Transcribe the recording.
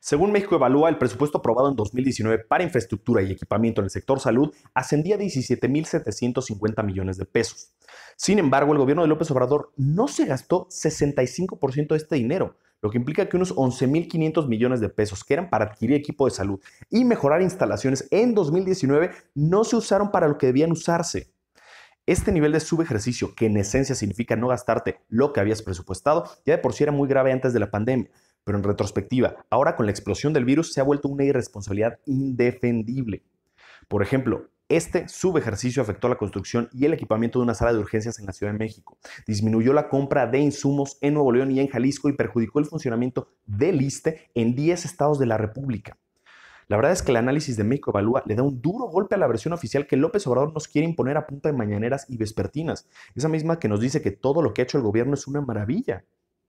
Según México Evalúa, el presupuesto aprobado en 2019 para infraestructura y equipamiento en el sector salud ascendía a 17.750 millones de pesos. Sin embargo, el gobierno de López Obrador no se gastó 65% de este dinero, lo que implica que unos 11.500 millones de pesos que eran para adquirir equipo de salud y mejorar instalaciones en 2019 no se usaron para lo que debían usarse. Este nivel de subejercicio, que en esencia significa no gastarte lo que habías presupuestado, ya de por sí era muy grave antes de la pandemia. Pero en retrospectiva, ahora con la explosión del virus se ha vuelto una irresponsabilidad indefendible. Por ejemplo, este subejercicio afectó la construcción y el equipamiento de una sala de urgencias en la Ciudad de México, disminuyó la compra de insumos en Nuevo León y en Jalisco y perjudicó el funcionamiento del ISTE en 10 estados de la República. La verdad es que el análisis de México Evalúa le da un duro golpe a la versión oficial que López Obrador nos quiere imponer a punta de mañaneras y vespertinas, esa misma que nos dice que todo lo que ha hecho el gobierno es una maravilla.